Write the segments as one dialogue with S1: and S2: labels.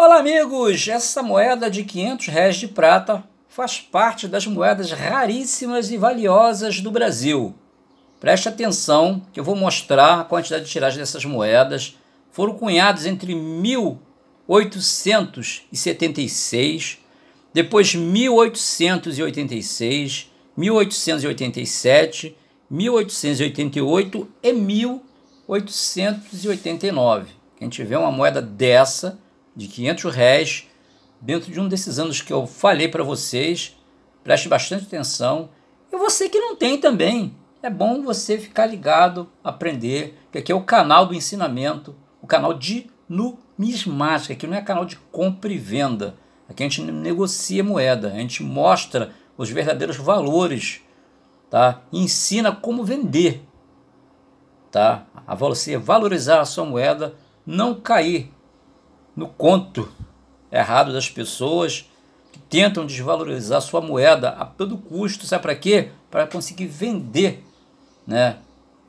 S1: Olá, amigos! Essa moeda de 500 réis de prata faz parte das moedas raríssimas e valiosas do Brasil. Preste atenção que eu vou mostrar a quantidade de tiragens dessas moedas. Foram cunhadas entre 1876, depois 1886, 1887, 1888 e 1889. Quem tiver uma moeda dessa de 500 réis dentro de um desses anos que eu falei para vocês. Preste bastante atenção. E você que não tem também, é bom você ficar ligado, aprender, que aqui é o canal do ensinamento, o canal de numismática, que não é canal de compra e venda. Aqui a gente negocia moeda, a gente mostra os verdadeiros valores, tá? E ensina como vender, tá? A você valorizar a sua moeda, não cair no conto errado das pessoas que tentam desvalorizar sua moeda a todo custo, sabe para quê? Para conseguir vender, né?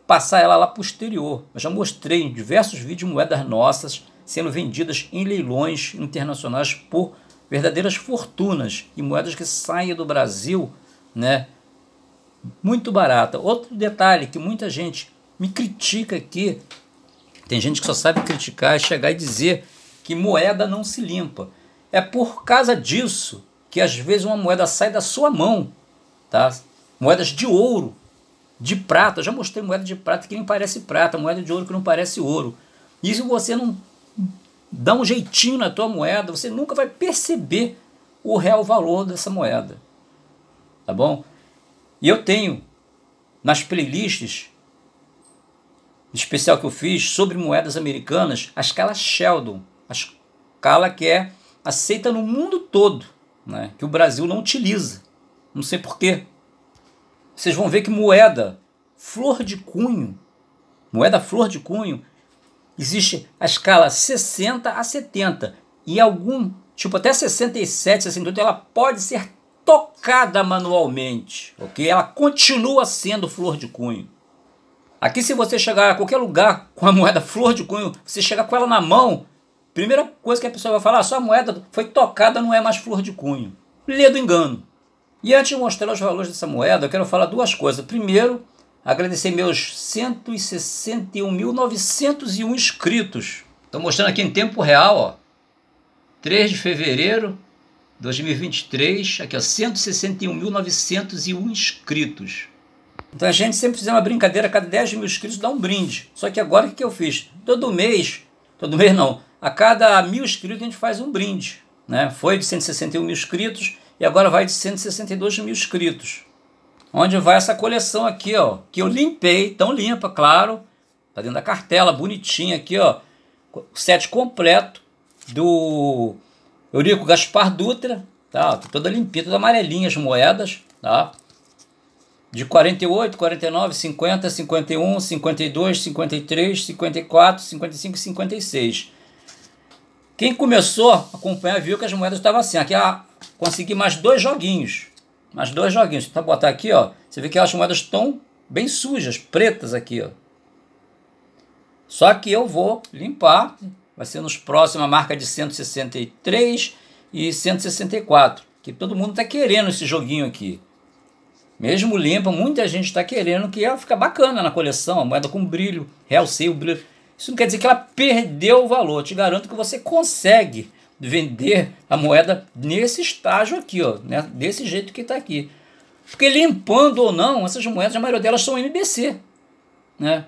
S1: Passar ela lá posterior. Eu já mostrei em diversos vídeos moedas nossas sendo vendidas em leilões internacionais por verdadeiras fortunas e moedas que saem do Brasil, né? Muito barata. Outro detalhe que muita gente me critica aqui, tem gente que só sabe criticar, é chegar e dizer que moeda não se limpa. É por causa disso que às vezes uma moeda sai da sua mão, tá? Moedas de ouro, de prata, já mostrei moeda de prata que nem parece prata, moeda de ouro que não parece ouro. E se você não dá um jeitinho na tua moeda, você nunca vai perceber o real valor dessa moeda. Tá bom? E eu tenho nas playlists especial que eu fiz sobre moedas americanas, a escala Sheldon, a escala que é aceita no mundo todo, né? que o Brasil não utiliza. Não sei porquê. Vocês vão ver que moeda, flor de cunho, moeda flor de cunho, existe a escala 60 a 70. E algum, tipo até 67, 68, ela pode ser tocada manualmente, ok? Ela continua sendo flor de cunho. Aqui, se você chegar a qualquer lugar com a moeda flor de cunho, você chegar com ela na mão, Primeira coisa que a pessoa vai falar, ah, sua moeda foi tocada, não é mais flor de cunho. Lê do engano. E antes de mostrar os valores dessa moeda, eu quero falar duas coisas. Primeiro, agradecer meus 161.901 inscritos. Estou mostrando aqui em tempo real, ó. 3 de fevereiro de 2023, aqui ó, 161.901 inscritos. Então a gente sempre fazia uma brincadeira, cada 10 mil inscritos dá um brinde. Só que agora o que eu fiz? Todo mês, todo mês não, a cada mil inscritos a gente faz um brinde. Né? Foi de 161 mil inscritos e agora vai de 162 mil inscritos. Onde vai essa coleção aqui, ó, que eu limpei, tão limpa, claro. Tá dentro da cartela, bonitinha aqui, ó. O set completo do Eurico Gaspar Dutra, tá? Toda limpinha, toda amarelinha as moedas, tá? de 48, 49, 50, 51, 52, 53, 54, 55 e 56. Quem começou a acompanhar viu que as moedas estavam assim. Aqui ah, consegui mais dois joguinhos. Mais dois joguinhos. Tá botar aqui, ó. Você vê que as moedas estão bem sujas, pretas aqui, ó. Só que eu vou limpar. Vai ser nos próximos a marca de 163 e 164. Que todo mundo está querendo esse joguinho aqui. Mesmo limpa, muita gente está querendo que ela fica bacana na coleção. A moeda com brilho. Realcei o brilho. Isso não quer dizer que ela perdeu o valor. Eu te garanto que você consegue vender a moeda nesse estágio aqui, ó, né? desse jeito que está aqui. Porque limpando ou não, essas moedas, a maioria delas são MBC. Né?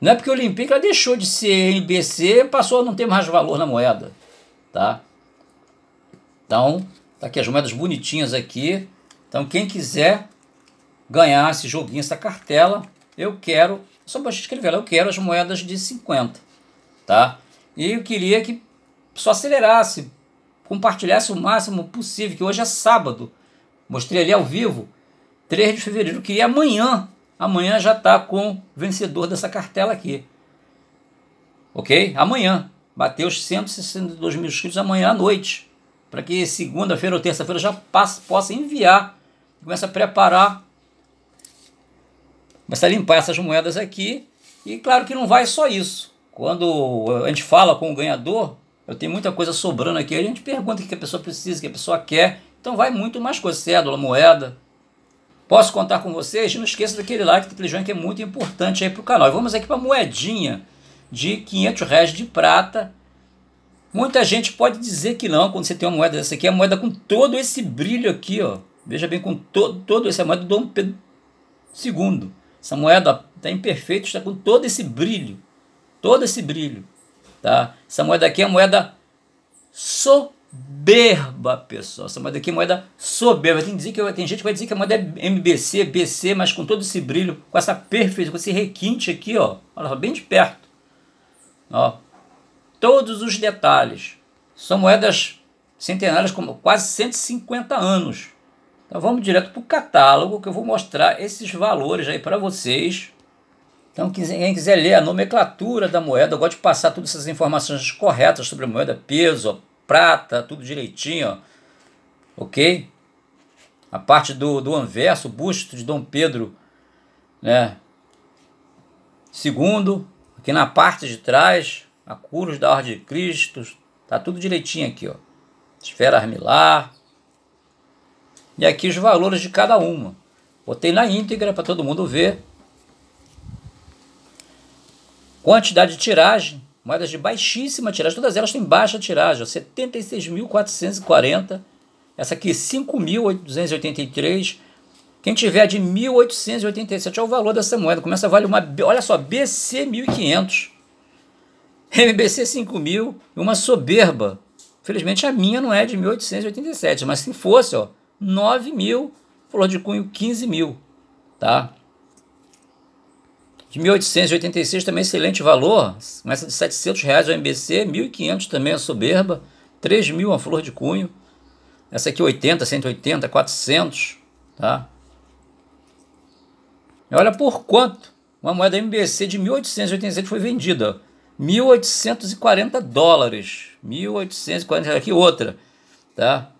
S1: Não é porque eu limpei que ela deixou de ser MBC passou a não ter mais valor na moeda. Tá? Então, tá aqui as moedas bonitinhas aqui. Então, quem quiser ganhar esse joguinho, essa cartela, eu quero, só para escrever, eu quero as moedas de 50, tá? E eu queria que só acelerasse, compartilhasse o máximo possível, que hoje é sábado. Mostrei ali ao vivo, 3 de fevereiro, Que amanhã, amanhã já tá com o vencedor dessa cartela aqui. OK? Amanhã bater os 162 mil inscritos amanhã à noite, para que segunda-feira ou terça-feira já passe, possa enviar, comece a preparar começar a limpar essas moedas aqui. E claro que não vai só isso. Quando a gente fala com o ganhador, eu tenho muita coisa sobrando aqui, a gente pergunta o que a pessoa precisa, o que a pessoa quer. Então vai muito mais coisa, cédula, moeda. Posso contar com vocês? Não esqueça daquele like, daquele joinha que é muito importante aí para o canal. E vamos aqui para moedinha de 500 reais de prata. Muita gente pode dizer que não, quando você tem uma moeda dessa aqui, é a moeda com todo esse brilho aqui, ó. Veja bem, com todo, todo esse, a moeda do Dom Pedro II. Essa moeda está imperfeita, está com todo esse brilho. Todo esse brilho. Tá? Essa moeda aqui é uma moeda soberba, pessoal. Essa moeda aqui é uma moeda soberba. Tem, dizer que, tem gente que vai dizer que a moeda é MBC, BC, mas com todo esse brilho, com essa perfeição, com esse requinte aqui, ó. Olha, bem de perto. Ó, todos os detalhes. São moedas centenárias, como quase 150 anos. Então vamos direto para o catálogo que eu vou mostrar esses valores aí para vocês. Então quem quiser ler a nomenclatura da moeda, eu gosto de passar todas essas informações corretas sobre a moeda, peso, prata, tudo direitinho, ó. ok? A parte do, do anverso, busto de Dom Pedro, né? Segundo, aqui na parte de trás, a cruz da Ordem de Cristo, tá tudo direitinho aqui, ó. Esfera armilar, e aqui os valores de cada uma. Botei na íntegra para todo mundo ver. Quantidade de tiragem, moedas de baixíssima tiragem, todas elas têm baixa tiragem, 76.440. Essa aqui 5.283. Quem tiver de 1.887 é o valor dessa moeda. Começa a valer uma, olha só, BC 1.500. MBC 5.000 e uma soberba. Felizmente a minha não é de 1.887, mas se fosse, ó, 9 mil, valor de cunho 15 mil, tá? De 1.886 também excelente valor, começa de 700 reais o MBC, 1.500 também a soberba, 3 mil a flor de cunho, essa aqui 80, 180, 400, tá? E olha por quanto uma moeda MBC de 1.887 foi vendida, 1.840 dólares, 1.840 aqui outra, tá?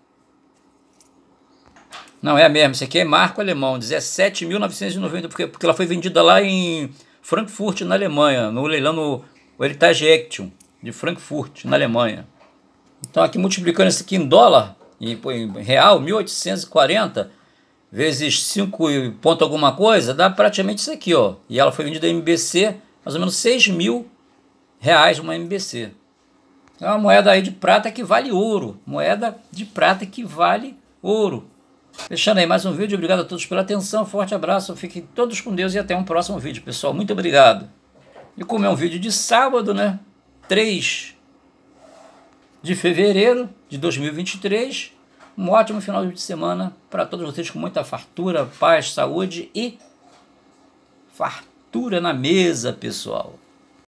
S1: Não, é mesmo. Isso aqui é marco alemão, 17.990, porque, porque ela foi vendida lá em Frankfurt, na Alemanha, no leilão no Heritage Action de Frankfurt, na Alemanha. Então aqui multiplicando isso aqui em dólar, em, em real, 1840 vezes 5 ponto alguma coisa, dá praticamente isso aqui, ó. E ela foi vendida em MBC, mais ou menos 6 mil reais uma MBC. É uma moeda aí de prata que vale ouro, moeda de prata que vale ouro. Fechando aí mais um vídeo, obrigado a todos pela atenção, forte abraço, fiquem todos com Deus e até um próximo vídeo, pessoal. Muito obrigado. E como é um vídeo de sábado, né? 3 de fevereiro de 2023, um ótimo final de semana para todos vocês com muita fartura, paz, saúde e fartura na mesa, pessoal.